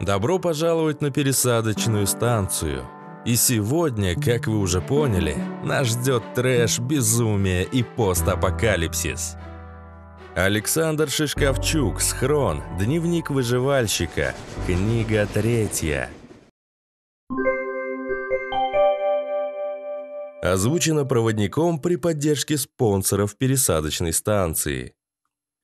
Добро пожаловать на пересадочную станцию. И сегодня, как вы уже поняли, нас ждет трэш, безумие и постапокалипсис. Александр Шишковчук, «Схрон», «Дневник выживальщика», книга третья. Озвучено проводником при поддержке спонсоров пересадочной станции.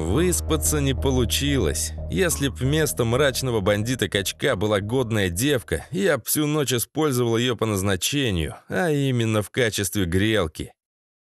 Выспаться не получилось. Если б вместо мрачного бандита-качка была годная девка, я б всю ночь использовал ее по назначению, а именно в качестве грелки.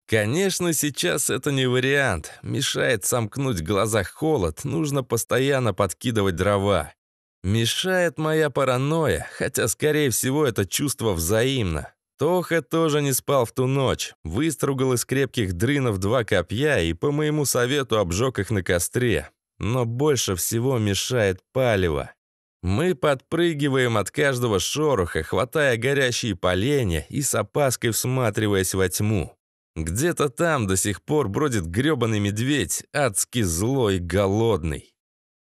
Конечно, сейчас это не вариант. Мешает сомкнуть в глазах холод, нужно постоянно подкидывать дрова. Мешает моя паранойя, хотя, скорее всего, это чувство взаимно. Тоха тоже не спал в ту ночь. Выстругал из крепких дрынов два копья и, по моему совету, обжег их на костре. Но больше всего мешает палево. Мы подпрыгиваем от каждого шороха, хватая горящие поленья и с опаской всматриваясь во тьму. Где-то там до сих пор бродит грёбаный медведь, адски злой, голодный.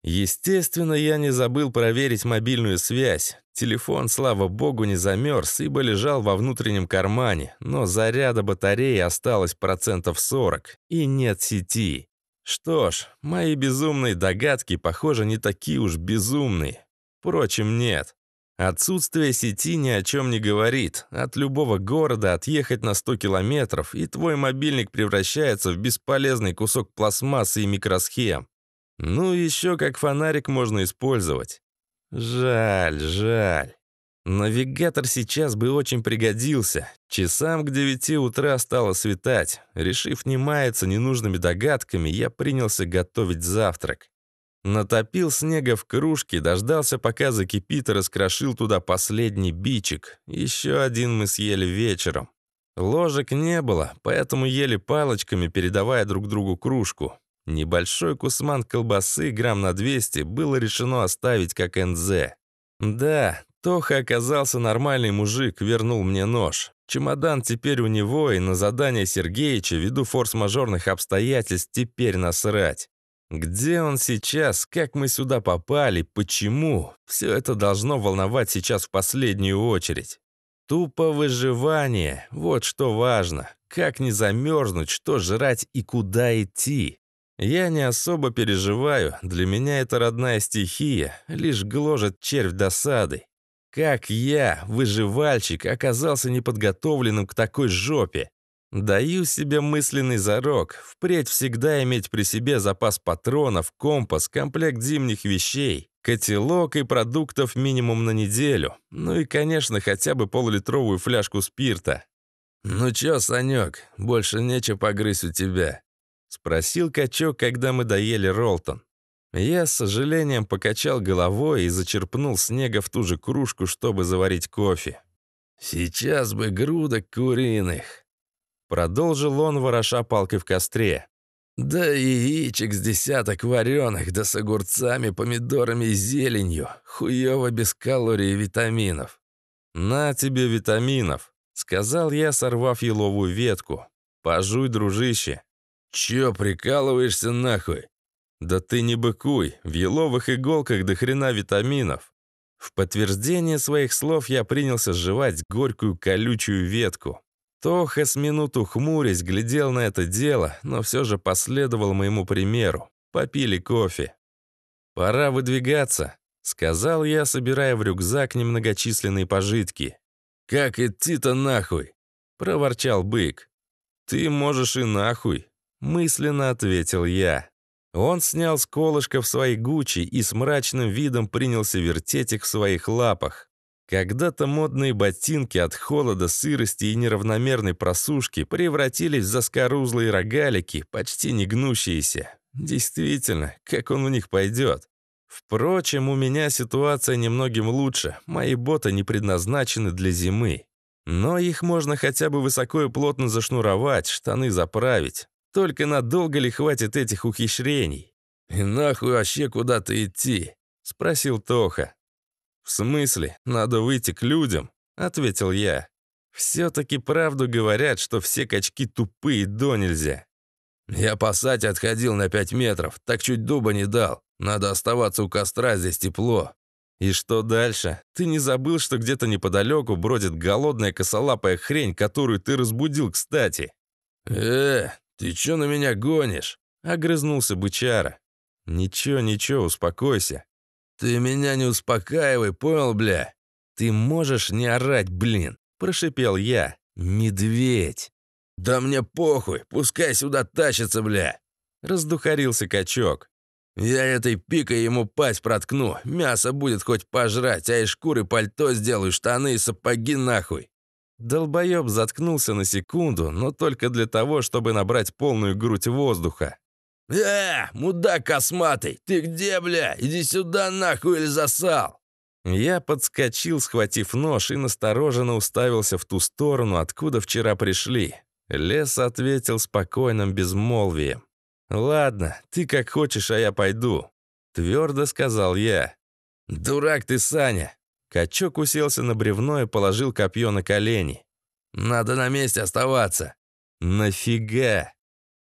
Естественно, я не забыл проверить мобильную связь. Телефон, слава богу, не замерз, ибо лежал во внутреннем кармане, но заряда батареи осталось процентов 40, и нет сети. Что ж, мои безумные догадки, похоже, не такие уж безумные. Впрочем, нет. Отсутствие сети ни о чем не говорит. От любого города отъехать на 100 километров, и твой мобильник превращается в бесполезный кусок пластмассы и микросхем. Ну, еще как фонарик можно использовать. Жаль, жаль. Навигатор сейчас бы очень пригодился. Часам к девяти утра стало светать. Решив не маяться ненужными догадками, я принялся готовить завтрак. Натопил снега в кружке, дождался, пока закипит и раскрошил туда последний бичик. Еще один мы съели вечером. Ложек не было, поэтому ели палочками, передавая друг другу кружку. Небольшой кусман колбасы, грамм на 200, было решено оставить как НЗ. Да, Тоха оказался нормальный мужик, вернул мне нож. Чемодан теперь у него, и на задание Сергеича, ввиду форс-мажорных обстоятельств, теперь насрать. Где он сейчас, как мы сюда попали, почему? Все это должно волновать сейчас в последнюю очередь. Тупо выживание, вот что важно. Как не замерзнуть, что жрать и куда идти. Я не особо переживаю, для меня это родная стихия, лишь гложет червь досады. Как я, выживальщик, оказался неподготовленным к такой жопе? Даю себе мысленный зарок, впредь всегда иметь при себе запас патронов, компас, комплект зимних вещей, котелок и продуктов минимум на неделю, ну и, конечно, хотя бы полулитровую фляжку спирта. «Ну чё, Санёк, больше нечего погрызть у тебя», Спросил качок, когда мы доели Ролтон. Я с сожалением покачал головой и зачерпнул снега в ту же кружку, чтобы заварить кофе. «Сейчас бы грудок куриных!» Продолжил он, вороша палкой в костре. «Да яичек с десяток вареных, да с огурцами, помидорами и зеленью. Хуёво без калорий и витаминов». «На тебе витаминов», — сказал я, сорвав еловую ветку. «Пожуй, дружище, «Чё прикалываешься нахуй?» «Да ты не быкуй, в еловых иголках до хрена витаминов». В подтверждение своих слов я принялся жевать горькую колючую ветку. Тоха с минуту хмурясь глядел на это дело, но все же последовал моему примеру. Попили кофе. «Пора выдвигаться», — сказал я, собирая в рюкзак немногочисленные пожитки. «Как идти-то нахуй?» — проворчал бык. «Ты можешь и нахуй», Мысленно ответил я. Он снял с в своей гучи и с мрачным видом принялся вертеть их в своих лапах. Когда-то модные ботинки от холода, сырости и неравномерной просушки превратились в заскорузлые рогалики, почти не гнущиеся. Действительно, как он в них пойдет? Впрочем, у меня ситуация немногим лучше. Мои боты не предназначены для зимы. Но их можно хотя бы высоко и плотно зашнуровать, штаны заправить. Только надолго ли хватит этих ухищрений? «И нахуй вообще куда-то идти?» — спросил Тоха. «В смысле? Надо выйти к людям?» — ответил я. «Все-таки правду говорят, что все качки тупые до нельзя». «Я пасать отходил на пять метров, так чуть дуба не дал. Надо оставаться у костра, здесь тепло». «И что дальше? Ты не забыл, что где-то неподалеку бродит голодная косолапая хрень, которую ты разбудил, кстати?» «Э, «Ты чё на меня гонишь?» — огрызнулся бычара. «Ничего, ничего, успокойся». «Ты меня не успокаивай, понял, бля?» «Ты можешь не орать, блин!» — прошипел я. «Медведь!» «Да мне похуй, пускай сюда тащится, бля!» — раздухарился качок. «Я этой пикой ему пасть проткну, мясо будет хоть пожрать, а из шкуры пальто сделаю, штаны и сапоги нахуй!» Долбоеб заткнулся на секунду, но только для того, чтобы набрать полную грудь воздуха. «Э, мудак косматый, ты где, бля? Иди сюда нахуй или засал!» Я подскочил, схватив нож, и настороженно уставился в ту сторону, откуда вчера пришли. Лес ответил спокойным безмолвием. «Ладно, ты как хочешь, а я пойду», — твердо сказал я. «Дурак ты, Саня!» Качок уселся на бревно и положил копье на колени. «Надо на месте оставаться». «Нафига?»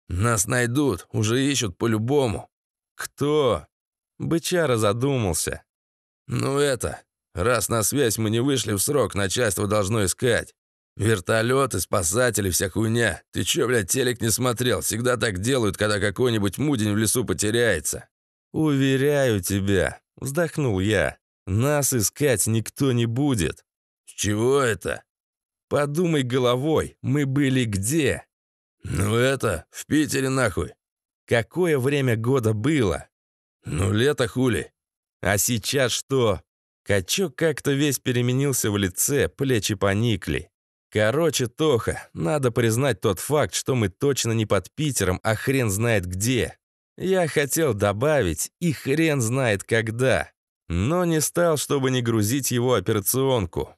«Нас найдут, уже ищут по-любому». «Кто?» Бычара задумался. «Ну это, раз на связь мы не вышли в срок, начальство должно искать. Вертолеты, спасатели, вся хуйня. Ты чё, блядь, телек не смотрел? Всегда так делают, когда какой-нибудь мудень в лесу потеряется». «Уверяю тебя», — вздохнул я. Нас искать никто не будет. С чего это? Подумай головой, мы были где? Ну это, в Питере нахуй. Какое время года было? Ну лето хули. А сейчас что? Качок как-то весь переменился в лице, плечи поникли. Короче, Тоха, надо признать тот факт, что мы точно не под Питером, а хрен знает где. Я хотел добавить, и хрен знает когда но не стал, чтобы не грузить его операционку.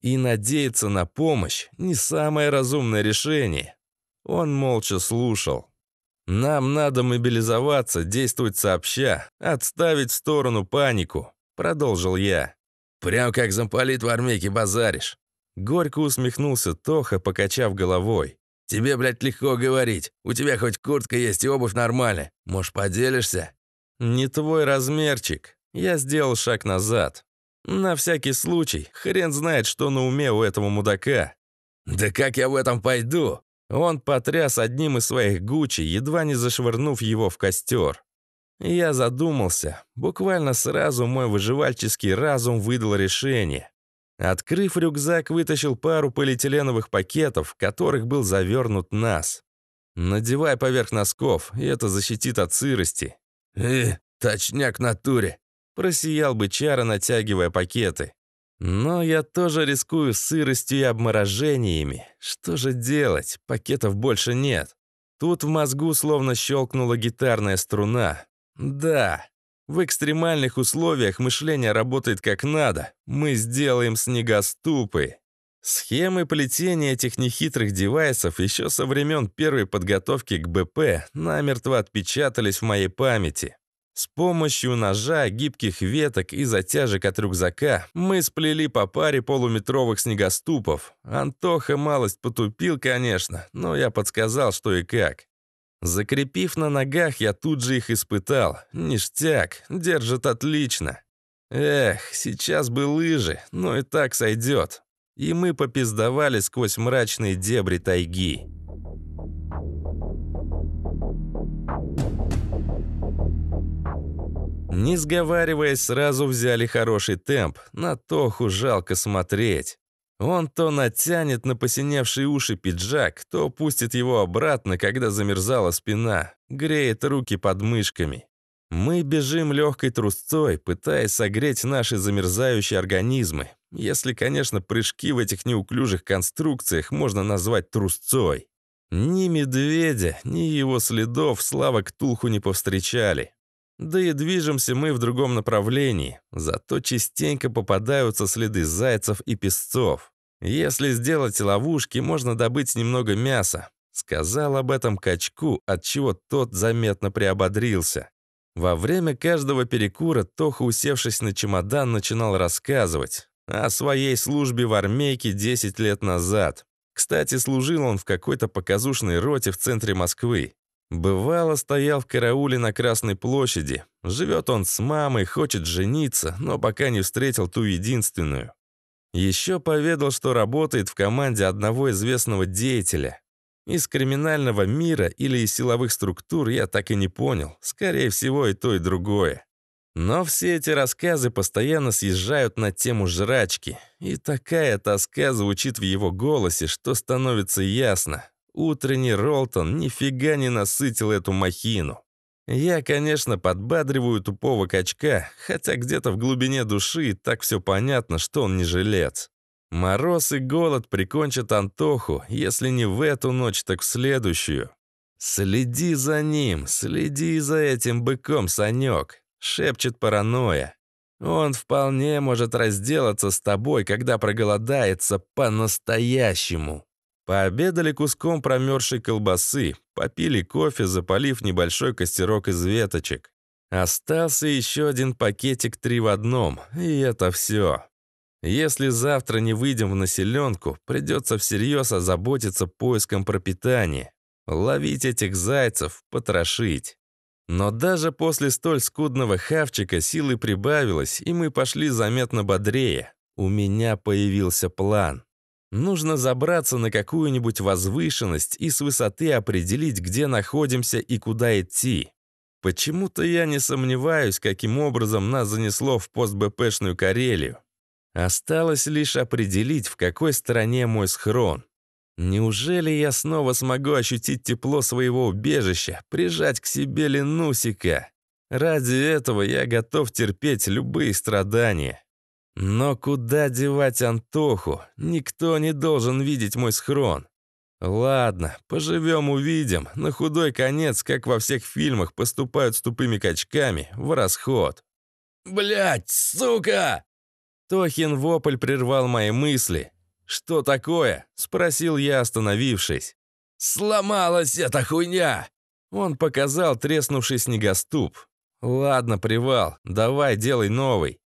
И надеяться на помощь – не самое разумное решение. Он молча слушал. «Нам надо мобилизоваться, действовать сообща, отставить в сторону панику», – продолжил я. «Прям как замполит в армейке базаришь». Горько усмехнулся Тоха, покачав головой. «Тебе, блядь, легко говорить. У тебя хоть куртка есть и обувь нормально. Может, поделишься?» «Не твой размерчик», я сделал шаг назад. На всякий случай, хрен знает, что на уме у этого мудака. «Да как я в этом пойду?» Он потряс одним из своих гучи, едва не зашвырнув его в костер. Я задумался. Буквально сразу мой выживальческий разум выдал решение. Открыв рюкзак, вытащил пару полиэтиленовых пакетов, в которых был завернут нас. Надевай поверх носков, и это защитит от сырости. «Э, точняк натуре. Просиял бы чара, натягивая пакеты. Но я тоже рискую сыростью и обморожениями. Что же делать? Пакетов больше нет. Тут в мозгу словно щелкнула гитарная струна. Да, в экстремальных условиях мышление работает как надо. Мы сделаем снегоступы. Схемы плетения этих нехитрых девайсов еще со времен первой подготовки к БП намертво отпечатались в моей памяти. С помощью ножа, гибких веток и затяжек от рюкзака мы сплели по паре полуметровых снегоступов. Антоха малость потупил, конечно, но я подсказал, что и как. Закрепив на ногах, я тут же их испытал. Ништяк, держит отлично. Эх, сейчас бы лыжи, но и так сойдет. И мы попиздовали сквозь мрачные дебри тайги. Не сговариваясь, сразу взяли хороший темп. На Тоху жалко смотреть. Он то натянет на посиневшие уши пиджак, то пустит его обратно, когда замерзала спина, греет руки под мышками. Мы бежим легкой трусцой, пытаясь согреть наши замерзающие организмы. Если, конечно, прыжки в этих неуклюжих конструкциях можно назвать трусцой. Ни медведя, ни его следов слава Ктулху не повстречали. Да и движемся мы в другом направлении, зато частенько попадаются следы зайцев и песцов. Если сделать ловушки, можно добыть немного мяса. Сказал об этом качку, от чего тот заметно приободрился. Во время каждого перекура Тоха, усевшись на чемодан, начинал рассказывать о своей службе в армейке 10 лет назад. Кстати, служил он в какой-то показушной роте в центре Москвы. Бывало, стоял в карауле на Красной площади. Живет он с мамой, хочет жениться, но пока не встретил ту единственную. Еще поведал, что работает в команде одного известного деятеля. Из криминального мира или из силовых структур я так и не понял. Скорее всего, и то, и другое. Но все эти рассказы постоянно съезжают на тему жрачки. И такая тоска звучит в его голосе, что становится ясно. Утренний Ролтон нифига не насытил эту махину. Я, конечно, подбадриваю тупого качка, хотя где-то в глубине души и так все понятно, что он не жилец. Мороз и голод прикончат Антоху, если не в эту ночь, так в следующую. «Следи за ним, следи за этим быком, Санек», — шепчет паранойя. «Он вполне может разделаться с тобой, когда проголодается по-настоящему». Пообедали куском промерзшей колбасы, попили кофе, запалив небольшой костерок из веточек. Остался еще один пакетик три в одном, и это все. Если завтра не выйдем в населенку, придется всерьез озаботиться поиском пропитания, ловить этих зайцев, потрошить. Но даже после столь скудного хавчика силы прибавилось, и мы пошли заметно бодрее. У меня появился план. Нужно забраться на какую-нибудь возвышенность и с высоты определить, где находимся и куда идти. Почему-то я не сомневаюсь, каким образом нас занесло в постбэпэшную Карелию. Осталось лишь определить, в какой стороне мой схрон. Неужели я снова смогу ощутить тепло своего убежища, прижать к себе Ленусика? Ради этого я готов терпеть любые страдания. Но куда девать Антоху? Никто не должен видеть мой схрон. Ладно, поживем увидим. На худой конец, как во всех фильмах, поступают с тупыми качками в расход. Блять, сука! Тохин вопль прервал мои мысли. «Что такое?» – спросил я, остановившись. «Сломалась эта хуйня!» Он показал треснувший снегоступ. «Ладно, привал, давай делай новый».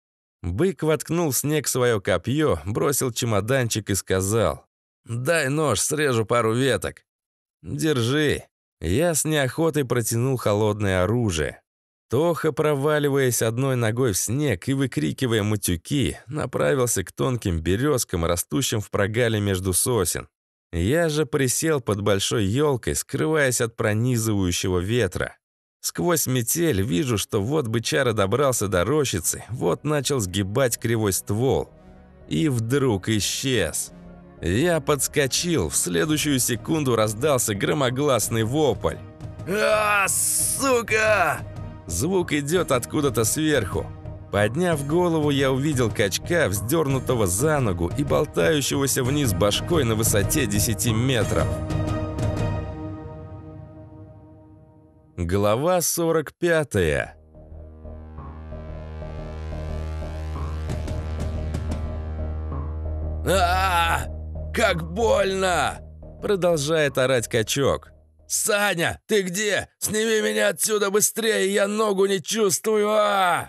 Бык воткнул в снег свое копье, бросил чемоданчик и сказал. «Дай нож, срежу пару веток». «Держи». Я с неохотой протянул холодное оружие. Тоха, проваливаясь одной ногой в снег и выкрикивая матюки, направился к тонким березкам, растущим в прогале между сосен. Я же присел под большой елкой, скрываясь от пронизывающего ветра. Сквозь метель вижу, что вот бычара добрался до рощицы, вот начал сгибать кривой ствол. И вдруг исчез. Я подскочил, в следующую секунду раздался громогласный вопль. «А, сука!» Звук идет откуда-то сверху. Подняв голову, я увидел качка, вздернутого за ногу и болтающегося вниз башкой на высоте 10 метров. Глава 45 -я. а, -а, -а Как больно!» Продолжает орать качок. «Саня, ты где? Сними меня отсюда быстрее, я ногу не чувствую! А, -а, -а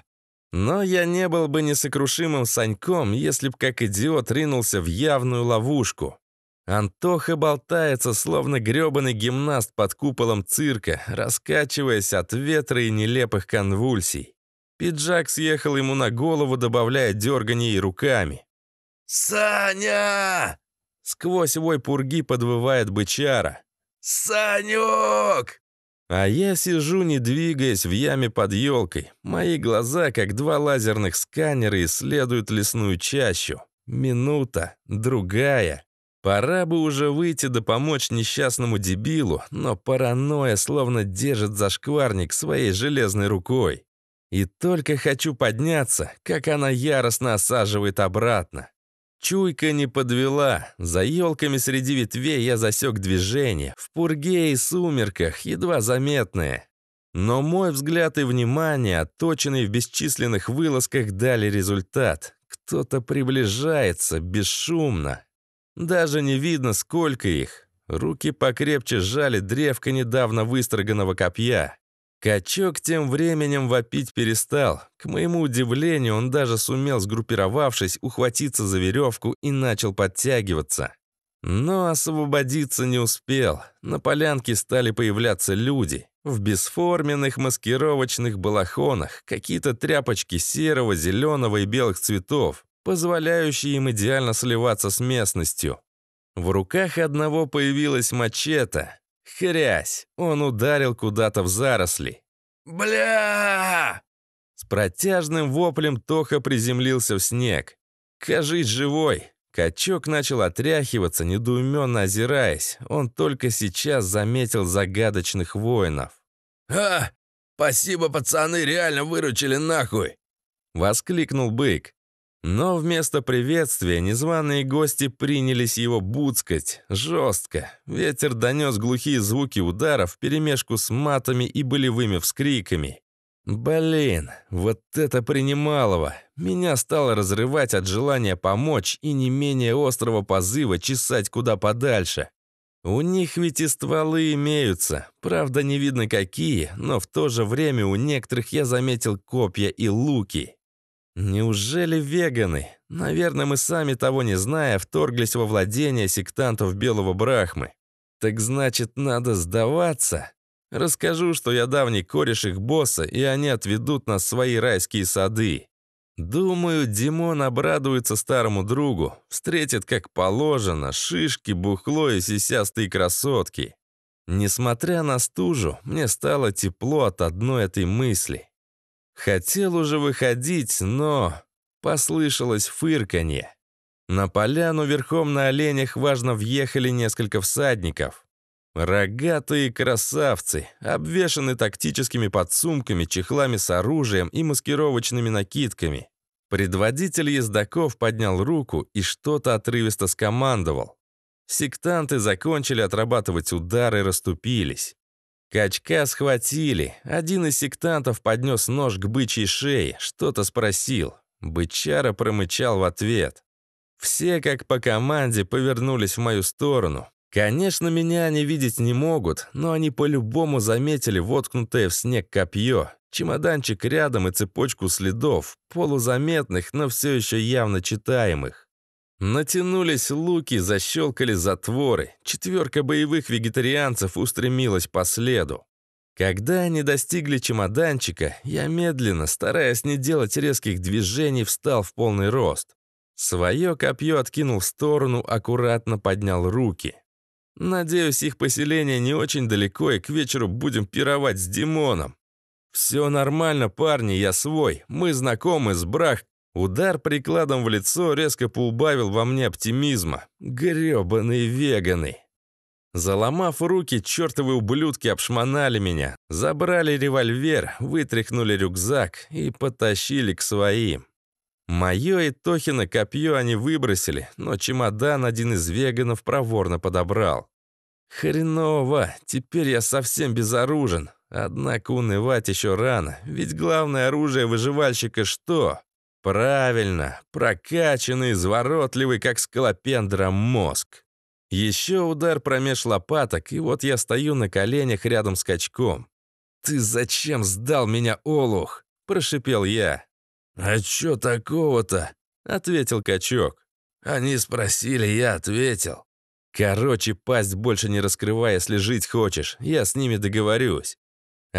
Но я не был бы несокрушимым Саньком, если б как идиот ринулся в явную ловушку. Антоха болтается, словно грёбаный гимнаст под куполом цирка, раскачиваясь от ветра и нелепых конвульсий. Пиджак съехал ему на голову, добавляя дерганий руками. «Саня!» Сквозь вой пурги подвывает бычара. Санёк! А я сижу, не двигаясь, в яме под елкой. Мои глаза, как два лазерных сканера, исследуют лесную чащу. Минута, другая. Пора бы уже выйти да помочь несчастному дебилу, но паранойя словно держит зашкварник своей железной рукой. И только хочу подняться, как она яростно осаживает обратно. Чуйка не подвела. За елками среди ветвей я засек движение, в пурге и сумерках, едва заметное. Но мой взгляд и внимание, отточенные в бесчисленных вылазках, дали результат. Кто-то приближается, бесшумно. Даже не видно, сколько их. Руки покрепче сжали древко недавно выстроганного копья. Качок тем временем вопить перестал. К моему удивлению, он даже сумел, сгруппировавшись, ухватиться за веревку и начал подтягиваться. Но освободиться не успел. На полянке стали появляться люди. В бесформенных маскировочных балахонах, какие-то тряпочки серого, зеленого и белых цветов позволяющий им идеально сливаться с местностью. В руках одного появилась мачете. Хрясь, он ударил куда-то в заросли. «Бля!» С протяжным воплем Тоха приземлился в снег. «Кажись живой!» Качок начал отряхиваться, недоуменно озираясь. Он только сейчас заметил загадочных воинов. «А! Спасибо, пацаны, реально выручили нахуй!» Воскликнул Бык. Но вместо приветствия незваные гости принялись его буцкать. Жестко. Ветер донес глухие звуки ударов вперемешку с матами и болевыми вскриками. Блин, вот это принималово. Меня стало разрывать от желания помочь и не менее острого позыва чесать куда подальше. У них ведь и стволы имеются. Правда, не видно какие, но в то же время у некоторых я заметил копья и луки. Неужели веганы, наверное, мы сами того не зная, вторглись во владение сектантов Белого Брахмы? Так значит, надо сдаваться? Расскажу, что я давний кореш их босса, и они отведут нас в свои райские сады. Думаю, Димон обрадуется старому другу, встретит как положено, шишки, бухло и сисястые красотки. Несмотря на стужу, мне стало тепло от одной этой мысли. Хотел уже выходить, но... Послышалось фырканье. На поляну верхом на оленях важно въехали несколько всадников. Рогатые красавцы, обвешаны тактическими подсумками, чехлами с оружием и маскировочными накидками. Предводитель ездаков поднял руку и что-то отрывисто скомандовал. Сектанты закончили отрабатывать удары и расступились. Качка схватили. Один из сектантов поднес нож к бычьей шее, что-то спросил. Бычара промычал в ответ. Все, как по команде, повернулись в мою сторону. Конечно, меня они видеть не могут, но они по-любому заметили воткнутое в снег копье, чемоданчик рядом и цепочку следов, полузаметных, но все еще явно читаемых. Натянулись луки, защелкали затворы. Четверка боевых вегетарианцев устремилась по следу. Когда они достигли чемоданчика, я медленно, стараясь не делать резких движений, встал в полный рост. Своё копье откинул в сторону, аккуратно поднял руки. Надеюсь, их поселение не очень далеко, и к вечеру будем пировать с Димоном. «Все нормально, парни, я свой. Мы знакомы с Брах, Удар прикладом в лицо резко поубавил во мне оптимизма. Грёбаные веганы. Заломав руки, чертовы ублюдки обшмонали меня, забрали револьвер, вытряхнули рюкзак и потащили к своим. Мое и Тохина копье они выбросили, но чемодан один из веганов проворно подобрал. Хреново, теперь я совсем безоружен. Однако унывать еще рано, ведь главное оружие выживальщика что? Правильно, прокачанный, изворотливый, как скалопендра, мозг. Еще удар промеж лопаток, и вот я стою на коленях рядом с качком. «Ты зачем сдал меня, Олух?» – прошипел я. «А чё такого-то?» – ответил качок. «Они спросили, я ответил». «Короче, пасть больше не раскрывай, если жить хочешь. Я с ними договорюсь».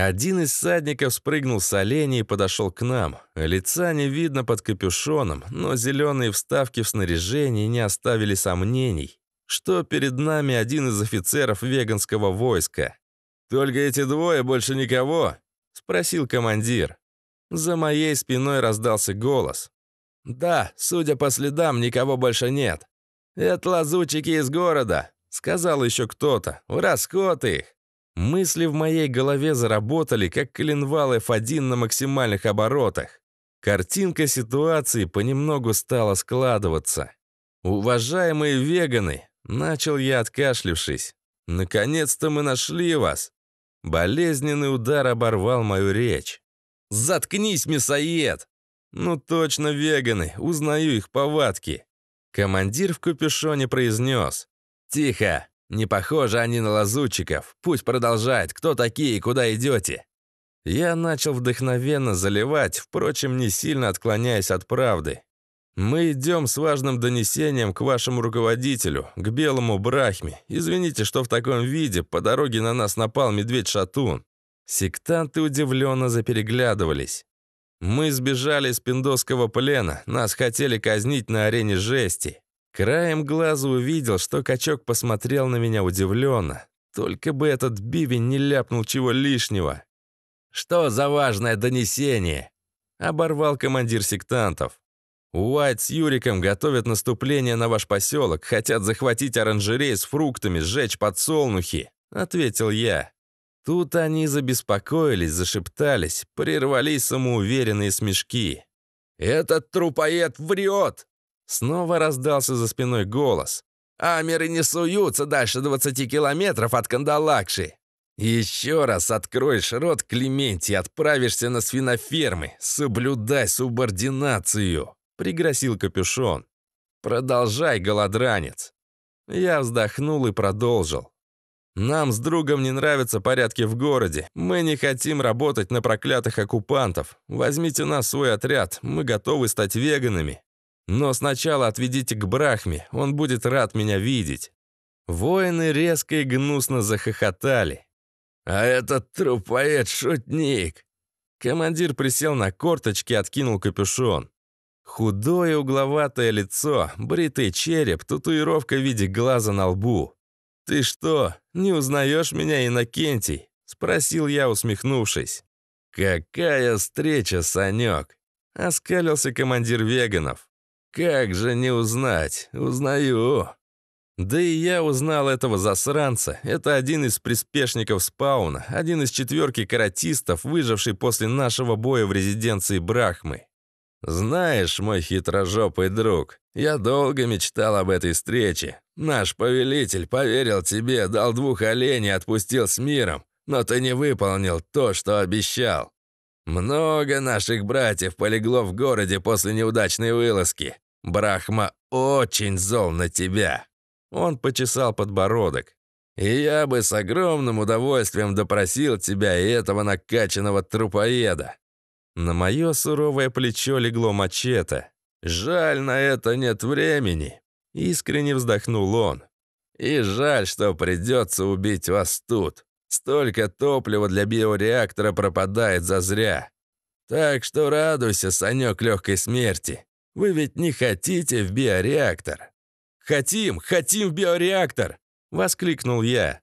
Один из садников спрыгнул с оленя и подошел к нам. Лица не видно под капюшоном, но зеленые вставки в снаряжении не оставили сомнений, что перед нами один из офицеров веганского войска. «Только эти двое, больше никого?» — спросил командир. За моей спиной раздался голос. «Да, судя по следам, никого больше нет. Это лазутчики из города», — сказал еще кто-то. «В расход их!» Мысли в моей голове заработали, как коленвал F1 на максимальных оборотах. Картинка ситуации понемногу стала складываться. «Уважаемые веганы!» — начал я, откашлившись. «Наконец-то мы нашли вас!» Болезненный удар оборвал мою речь. «Заткнись, мясоед!» «Ну точно веганы, узнаю их повадки!» Командир в капюшоне произнес. «Тихо! Не похожи они на лазутчиков. Пусть продолжает. Кто такие и куда идете? Я начал вдохновенно заливать, впрочем, не сильно отклоняясь от правды. «Мы идем с важным донесением к вашему руководителю, к белому брахме. Извините, что в таком виде по дороге на нас напал медведь-шатун». Сектанты удивленно запереглядывались. «Мы сбежали из пиндосского плена, нас хотели казнить на арене жести. Краем глаза увидел, что качок посмотрел на меня удивленно. Только бы этот Биви не ляпнул чего лишнего. «Что за важное донесение?» — оборвал командир сектантов. «Уайт с Юриком готовят наступление на ваш поселок, хотят захватить оранжерей с фруктами, сжечь подсолнухи», — ответил я. Тут они забеспокоились, зашептались, прервались самоуверенные смешки. «Этот трупоед врет!» Снова раздался за спиной голос. «Амеры не суются дальше 20 километров от Кандалакши!» «Еще раз откроешь рот, Клементий, отправишься на свинофермы. Соблюдай субординацию!» — пригрозил капюшон. «Продолжай, голодранец!» Я вздохнул и продолжил. «Нам с другом не нравятся порядки в городе. Мы не хотим работать на проклятых оккупантов. Возьмите нас свой отряд, мы готовы стать веганами. Но сначала отведите к Брахме, он будет рад меня видеть». Воины резко и гнусно захохотали. «А этот трупоед — шутник!» Командир присел на корточки, откинул капюшон. Худое угловатое лицо, бритый череп, татуировка в виде глаза на лбу. «Ты что, не узнаешь меня, Иннокентий?» — спросил я, усмехнувшись. «Какая встреча, Санек!» — оскалился командир веганов. Как же не узнать? Узнаю. Да и я узнал этого засранца. Это один из приспешников спауна, один из четверки каратистов, выживший после нашего боя в резиденции Брахмы. «Знаешь, мой хитрожопый друг, я долго мечтал об этой встрече. Наш повелитель поверил тебе, дал двух оленей, отпустил с миром, но ты не выполнил то, что обещал. Много наших братьев полегло в городе после неудачной вылазки. Брахма очень зол на тебя». Он почесал подбородок. «И я бы с огромным удовольствием допросил тебя и этого накачанного трупоеда». На мое суровое плечо легло мачете. «Жаль, на это нет времени», — искренне вздохнул он. «И жаль, что придется убить вас тут. Столько топлива для биореактора пропадает зазря. Так что радуйся, Санек легкой смерти. Вы ведь не хотите в биореактор!» «Хотим! Хотим в биореактор!» — воскликнул я.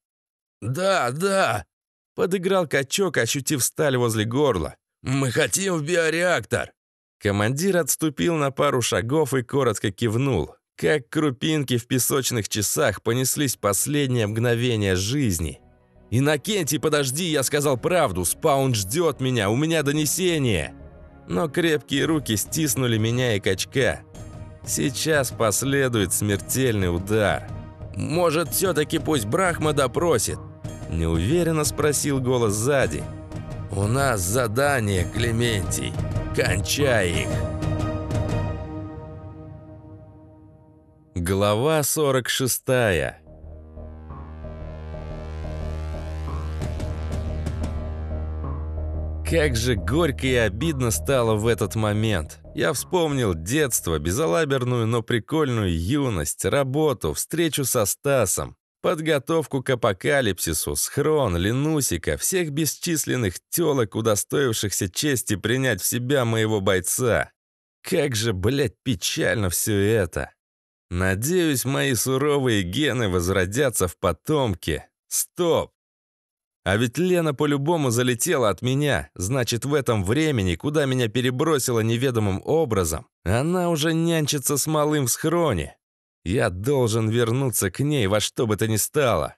«Да, да!» — подыграл качок, ощутив сталь возле горла. «Мы хотим в биореактор!» Командир отступил на пару шагов и коротко кивнул. Как крупинки в песочных часах понеслись последние мгновения жизни. «Инокентий, подожди, я сказал правду! Спаун ждет меня, у меня донесение!» но крепкие руки стиснули меня и качка. Сейчас последует смертельный удар. «Может, все-таки пусть Брахма допросит?» Неуверенно спросил голос сзади. «У нас задание, Клементий. Кончай их!» Глава 46 Как же горько и обидно стало в этот момент. Я вспомнил детство, безалаберную, но прикольную юность, работу, встречу со Стасом, подготовку к апокалипсису, схрон, Ленусика, всех бесчисленных телок, удостоившихся чести принять в себя моего бойца. Как же, блядь, печально все это. Надеюсь, мои суровые гены возродятся в потомке. Стоп! А ведь Лена по-любому залетела от меня. Значит, в этом времени, куда меня перебросило неведомым образом, она уже нянчится с малым в схроне. Я должен вернуться к ней во что бы то ни стало.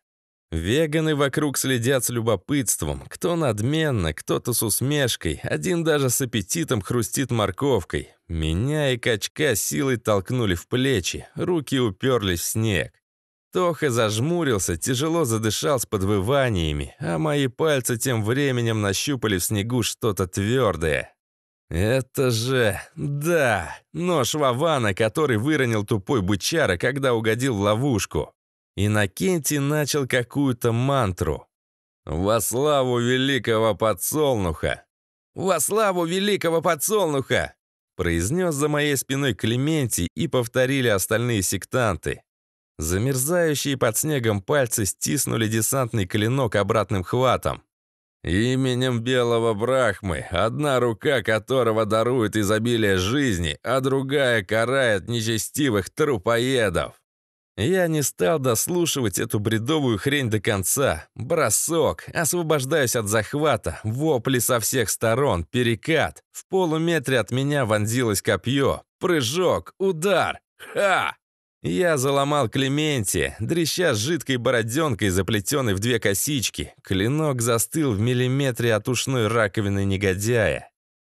Веганы вокруг следят с любопытством. Кто надменно, кто-то с усмешкой. Один даже с аппетитом хрустит морковкой. Меня и качка силой толкнули в плечи. Руки уперлись в снег. Тоха зажмурился, тяжело задышал с подвываниями, а мои пальцы тем временем нащупали в снегу что-то твердое. «Это же... да! Нож Вавана, который выронил тупой бычара, когда угодил в ловушку!» Иннокентий начал какую-то мантру. «Во славу великого подсолнуха!» «Во славу великого подсолнуха!» произнес за моей спиной Клементий и повторили остальные сектанты. Замерзающие под снегом пальцы стиснули десантный клинок обратным хватом. «Именем белого Брахмы, одна рука которого дарует изобилие жизни, а другая карает нечестивых трупоедов». Я не стал дослушивать эту бредовую хрень до конца. Бросок, освобождаюсь от захвата, вопли со всех сторон, перекат. В полуметре от меня вонзилось копье. Прыжок, удар. Ха! Я заломал Клементи, дрища с жидкой бороденкой, заплетенной в две косички. Клинок застыл в миллиметре от ушной раковины негодяя.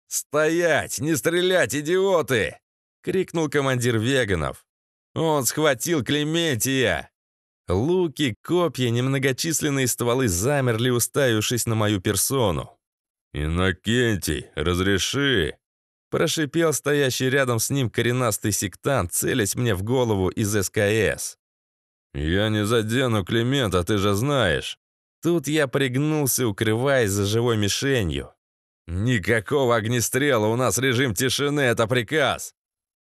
«Стоять! Не стрелять, идиоты!» — крикнул командир веганов. «Он схватил Клементия!» Луки, копья, немногочисленные стволы замерли, уставившись на мою персону. «Инокентий, разреши!» Прошипел стоящий рядом с ним коренастый сектант, целясь мне в голову из СКС. «Я не задену Климента, ты же знаешь». Тут я пригнулся, укрываясь за живой мишенью. «Никакого огнестрела, у нас режим тишины, это приказ!»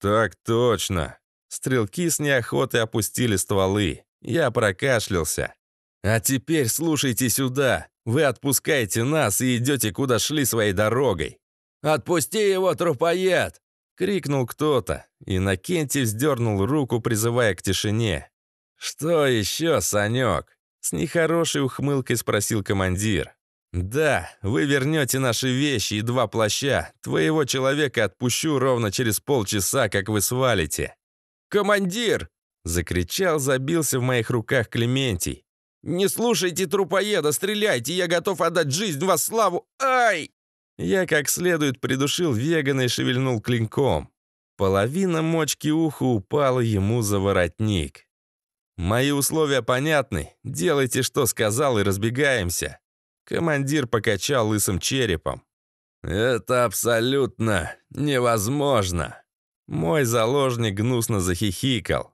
«Так точно!» Стрелки с неохотой опустили стволы. Я прокашлялся. «А теперь слушайте сюда. Вы отпускаете нас и идете, куда шли своей дорогой. «Отпусти его, трупоед!» — крикнул кто-то. Иннокентий вздернул руку, призывая к тишине. «Что еще, Санек?» — с нехорошей ухмылкой спросил командир. «Да, вы вернете наши вещи и два плаща. Твоего человека отпущу ровно через полчаса, как вы свалите». «Командир!» — закричал, забился в моих руках Клементий. «Не слушайте трупоеда, стреляйте, я готов отдать жизнь во славу! Ай!» Я как следует придушил вегана и шевельнул клинком. Половина мочки уха упала ему за воротник. «Мои условия понятны. Делайте, что сказал, и разбегаемся». Командир покачал лысым черепом. «Это абсолютно невозможно!» Мой заложник гнусно захихикал.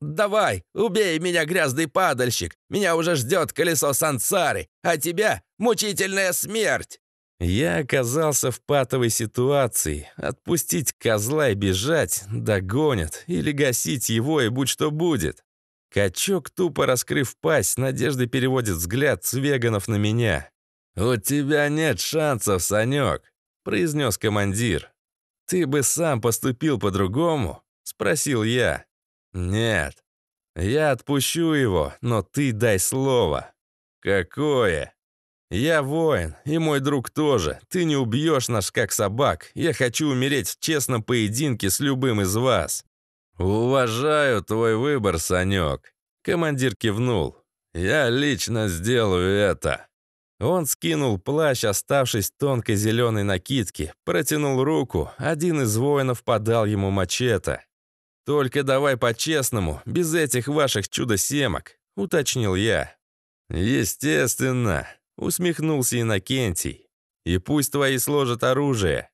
«Давай, убей меня, грязный падальщик! Меня уже ждет колесо сансары, а тебя — мучительная смерть!» Я оказался в патовой ситуации. Отпустить козла и бежать, догонят, или гасить его и будь что будет. Качок, тупо раскрыв пасть, надежды переводит взгляд с веганов на меня. «У тебя нет шансов, Санек», — произнес командир. «Ты бы сам поступил по-другому?» — спросил я. «Нет. Я отпущу его, но ты дай слово». «Какое?» «Я воин, и мой друг тоже. Ты не убьешь нас, как собак. Я хочу умереть в честном поединке с любым из вас». «Уважаю твой выбор, Санек», — командир кивнул. «Я лично сделаю это». Он скинул плащ, оставшись тонкой зеленой накидки, протянул руку, один из воинов подал ему мачете. «Только давай по-честному, без этих ваших чудо-семок», — уточнил я. «Естественно», Усмехнулся Иннокентий. «И пусть твои сложат оружие».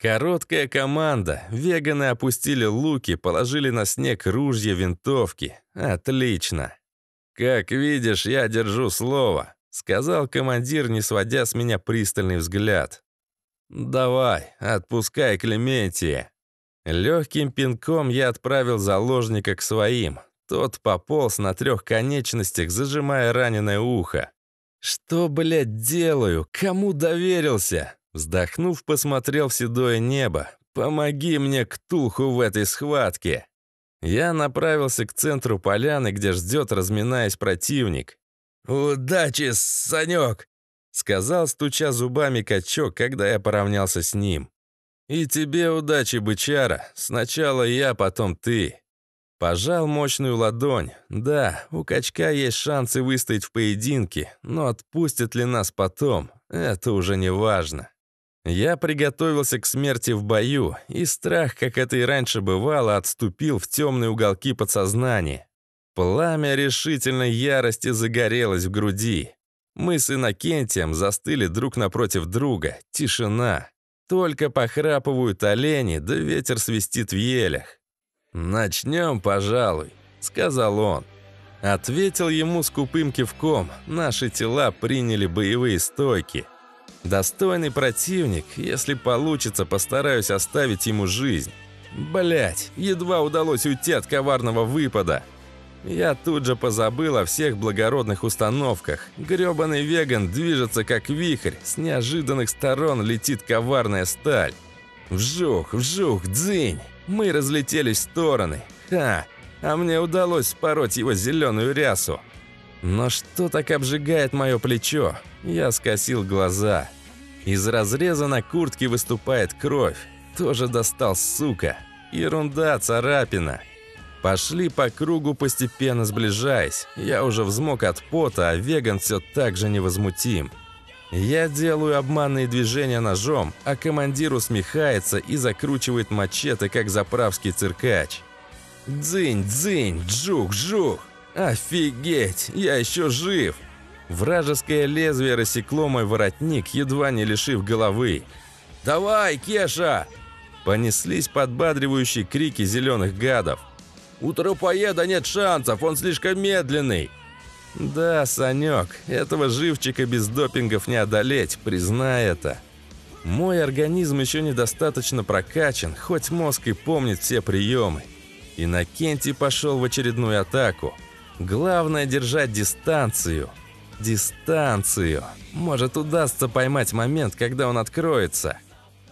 Короткая команда. Веганы опустили луки, положили на снег ружья, винтовки. Отлично. «Как видишь, я держу слово», — сказал командир, не сводя с меня пристальный взгляд. «Давай, отпускай Клементия». Легким пинком я отправил заложника к своим. Тот пополз на трех конечностях, зажимая раненое ухо. «Что, блядь, делаю? Кому доверился?» Вздохнув, посмотрел в седое небо. «Помоги мне, Ктулху, в этой схватке!» Я направился к центру поляны, где ждет, разминаясь, противник. «Удачи, Санек!» — сказал, стуча зубами качок, когда я поравнялся с ним. «И тебе удачи, бычара. Сначала я, потом ты». Пожал мощную ладонь. Да, у качка есть шансы выстоять в поединке, но отпустят ли нас потом, это уже не важно. Я приготовился к смерти в бою, и страх, как это и раньше бывало, отступил в темные уголки подсознания. Пламя решительной ярости загорелось в груди. Мы с Иннокентием застыли друг напротив друга. Тишина. Только похрапывают олени, да ветер свистит в елях. «Начнем, пожалуй», — сказал он. Ответил ему скупым кивком. Наши тела приняли боевые стойки. Достойный противник, если получится, постараюсь оставить ему жизнь. Блять, едва удалось уйти от коварного выпада. Я тут же позабыл о всех благородных установках. Грёбаный веган движется как вихрь, с неожиданных сторон летит коварная сталь. Вжух, вжух, дзынь! Мы разлетелись в стороны. Ха! А мне удалось спороть его зеленую рясу. Но что так обжигает мое плечо? Я скосил глаза. Из разреза на куртке выступает кровь. Тоже достал, сука. Ерунда, царапина. Пошли по кругу, постепенно сближаясь. Я уже взмок от пота, а веган все так же невозмутим. Я делаю обманные движения ножом, а командир усмехается и закручивает мачете, как заправский циркач. «Дзынь, дзынь, джух, джух! Офигеть, я еще жив!» Вражеское лезвие рассекло мой воротник, едва не лишив головы. «Давай, Кеша!» Понеслись подбадривающие крики зеленых гадов. «У трупоеда нет шансов, он слишком медленный!» «Да, Санек, этого живчика без допингов не одолеть, признай это. Мой организм еще недостаточно прокачан, хоть мозг и помнит все приемы. Иннокентий пошел в очередную атаку. Главное держать дистанцию. Дистанцию. Может, удастся поймать момент, когда он откроется».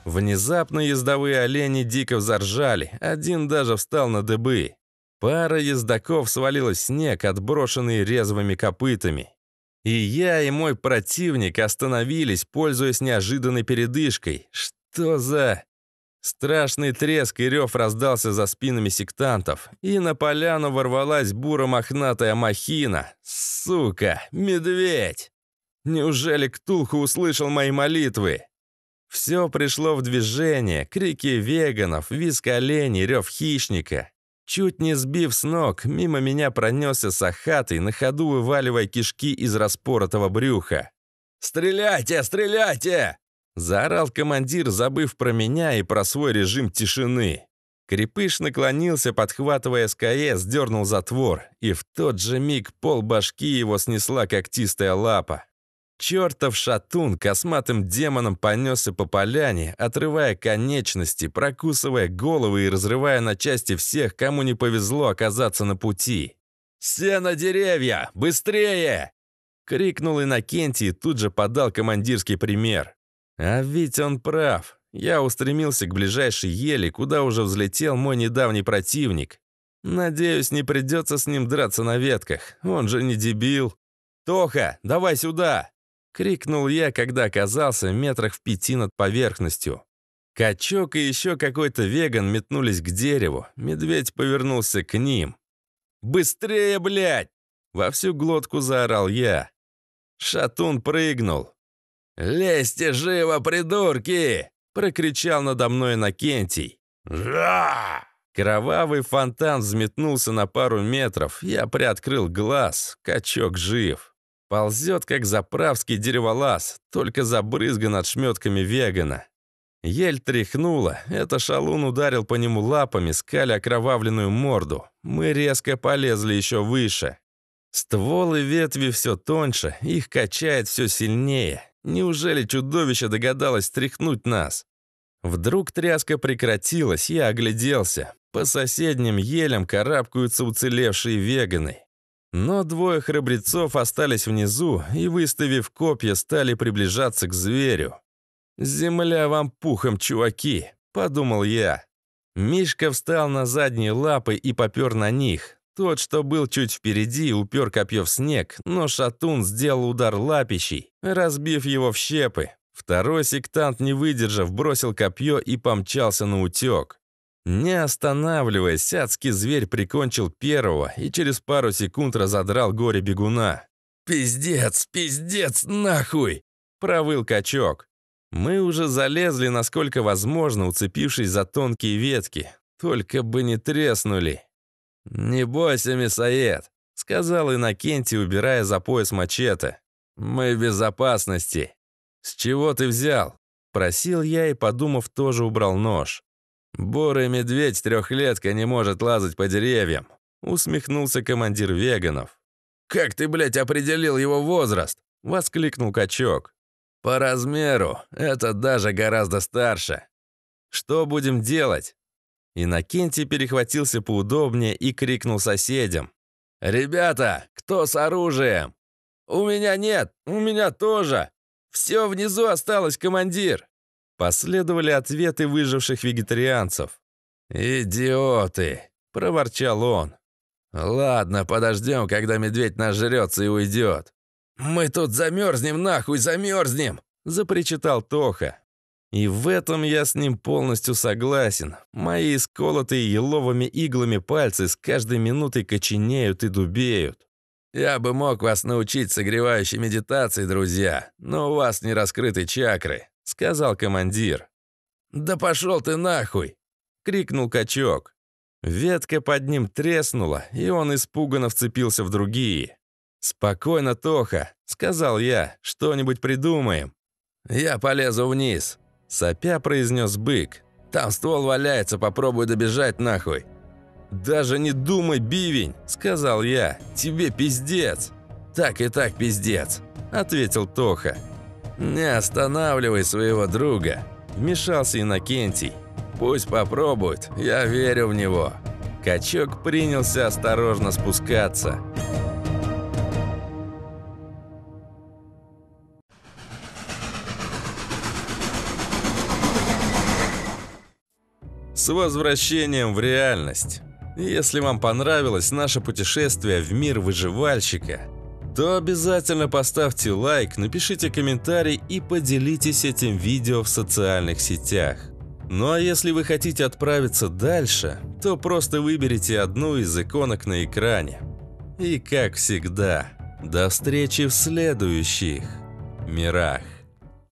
Внезапно ездовые олени дико взоржали, один даже встал на дыбы. Пара ездаков свалилась в снег, отброшенный резвыми копытами. И я, и мой противник остановились, пользуясь неожиданной передышкой. Что за... Страшный треск и рев раздался за спинами сектантов, и на поляну ворвалась буро-мохнатая махина. Сука, медведь! Неужели Ктулху услышал мои молитвы? Все пришло в движение, крики веганов, визг оленей, рев хищника. Чуть не сбив с ног, мимо меня пронесся сахатый, на ходу вываливая кишки из распоротого брюха. «Стреляйте! Стреляйте!» Заорал командир, забыв про меня и про свой режим тишины. Крепыш наклонился, подхватывая СКС, дернул затвор, и в тот же миг пол башки его снесла когтистая лапа. Чертов шатун косматым демоном понесся по поляне, отрывая конечности, прокусывая головы и разрывая на части всех, кому не повезло оказаться на пути. «Все на деревья! Быстрее!» — крикнул Иннокентий и тут же подал командирский пример. «А ведь он прав. Я устремился к ближайшей еле, куда уже взлетел мой недавний противник. Надеюсь, не придется с ним драться на ветках. Он же не дебил. «Тоха, давай сюда!» — крикнул я, когда оказался метрах в пяти над поверхностью. Качок и еще какой-то веган метнулись к дереву. Медведь повернулся к ним. «Быстрее, блядь!» — во всю глотку заорал я. Шатун прыгнул. «Лезьте живо, придурки!» — прокричал надо мной Иннокентий. «Жа!» Кровавый фонтан взметнулся на пару метров. Я приоткрыл глаз. Качок жив. Ползет, как заправский дереволаз, только забрызган от отшметками вегана. Ель тряхнула. Это шалун ударил по нему лапами, скали окровавленную морду. Мы резко полезли еще выше. Стволы ветви все тоньше, их качает все сильнее. Неужели чудовище догадалось тряхнуть нас? Вдруг тряска прекратилась, я огляделся. По соседним елям карабкаются уцелевшие веганы. Но двое храбрецов остались внизу и, выставив копья, стали приближаться к зверю. «Земля вам пухом, чуваки!» — подумал я. Мишка встал на задние лапы и попер на них. Тот, что был чуть впереди, упер копье в снег, но шатун сделал удар лапищей, разбив его в щепы. Второй сектант, не выдержав, бросил копье и помчался на утек. Не останавливаясь, адский зверь прикончил первого и через пару секунд разодрал горе бегуна. «Пиздец, пиздец, нахуй!» — провыл качок. Мы уже залезли, насколько возможно, уцепившись за тонкие ветки. Только бы не треснули. «Не бойся, мясоед», — сказал Иннокентий, убирая за пояс мачете. «Мы в безопасности». «С чего ты взял?» — просил я и, подумав, тоже убрал нож. «Бурый медведь трехлетка не может лазать по деревьям», — усмехнулся командир веганов. «Как ты, блядь, определил его возраст?» — воскликнул качок. «По размеру. Это даже гораздо старше». «Что будем делать?» Иннокентий перехватился поудобнее и крикнул соседям. «Ребята, кто с оружием?» «У меня нет, у меня тоже. Все внизу осталось, командир». Последовали ответы выживших вегетарианцев. «Идиоты!» – проворчал он. «Ладно, подождем, когда медведь нажрется и уйдет». «Мы тут замерзнем, нахуй, замерзнем!» – запричитал Тоха. И в этом я с ним полностью согласен. Мои исколотые еловыми иглами пальцы с каждой минутой коченеют и дубеют. Я бы мог вас научить согревающей медитации, друзья, но у вас не раскрыты чакры сказал командир. «Да пошел ты нахуй!» — крикнул качок. Ветка под ним треснула, и он испуганно вцепился в другие. «Спокойно, Тоха», — сказал я, — «что-нибудь придумаем». «Я полезу вниз», — сопя произнес бык. «Там ствол валяется, попробуй добежать нахуй». «Даже не думай, бивень», — сказал я, — «тебе пиздец». «Так и так пиздец», — ответил Тоха. «Не останавливай своего друга», – вмешался Иннокентий. «Пусть попробует, я верю в него». Качок принялся осторожно спускаться. С возвращением в реальность! Если вам понравилось наше путешествие в мир выживальщика – то обязательно поставьте лайк, напишите комментарий и поделитесь этим видео в социальных сетях. Ну а если вы хотите отправиться дальше, то просто выберите одну из иконок на экране. И как всегда, до встречи в следующих мирах.